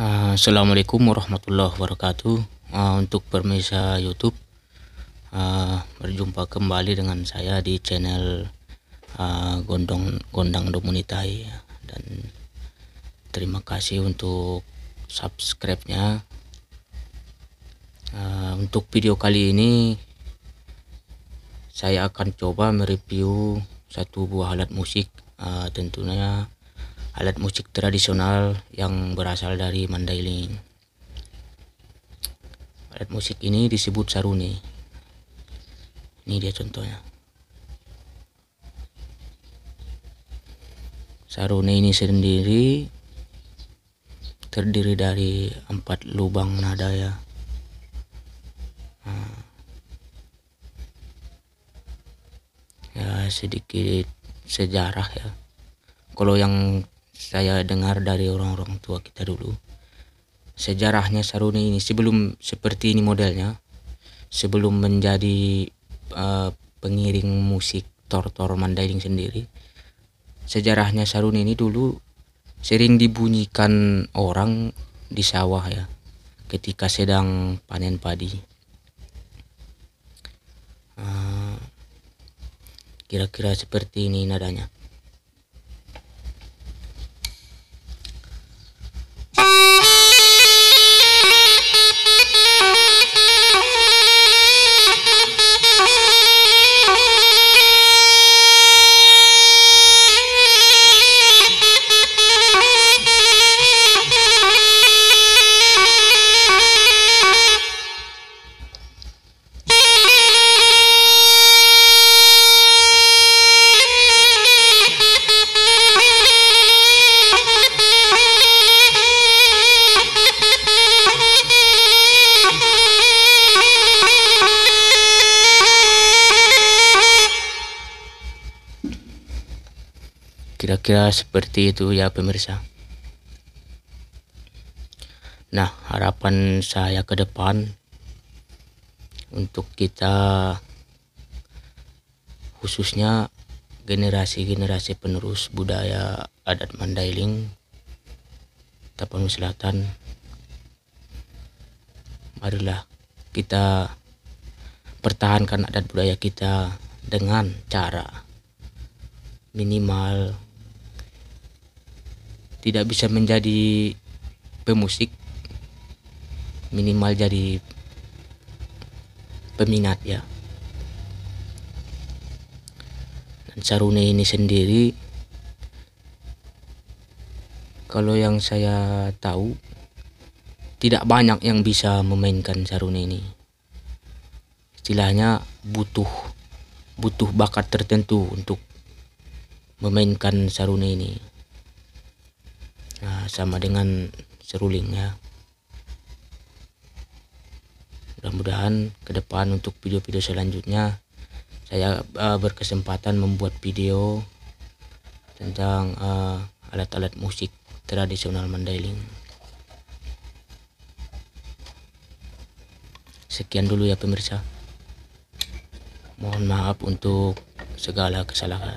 Ah, Assalamualaikum warahmatullahi wabarakatuh uh, Untuk permisa youtube uh, Berjumpa kembali dengan saya di channel uh, Gondong, Gondang Domunitai Dan terima kasih untuk subscribe nya uh, Untuk video kali ini Saya akan coba mereview satu buah alat musik uh, Tentunya alat musik tradisional yang berasal dari Mandailing. Alat musik ini disebut saruni. Ini dia contohnya. Saruni ini sendiri terdiri dari empat lubang nada ya. Nah. Ya sedikit sejarah ya. Kalau yang saya dengar dari orang-orang tua kita dulu sejarahnya Saruni ini sebelum seperti ini modelnya sebelum menjadi uh, pengiring musik tortor mandailing sendiri sejarahnya Saruni ini dulu sering dibunyikan orang di sawah ya ketika sedang panen padi eh, kira-kira uh, seperti ini nadanya Kira-kira seperti itu ya pemirsa. Nah, harapan saya ke depan untuk kita khususnya generasi-generasi penerus budaya adat Mandailing Tapanuli Selatan marilah kita pertahankan adat budaya kita dengan cara minimal tidak bisa menjadi pemusik minimal jadi peminat ya dan Sarune ini sendiri kalau yang saya tahu tidak banyak yang bisa memainkan Sarune ini istilahnya butuh butuh bakat tertentu untuk memainkan Sarune ini nah, sama dengan seruling ya mudah-mudahan ke depan untuk video-video selanjutnya saya uh, berkesempatan membuat video tentang eh, alat-alat uh, alat -alat musik tradisional Mandailing sekian dulu ya pemirsa mohon maaf untuk segala kesalahan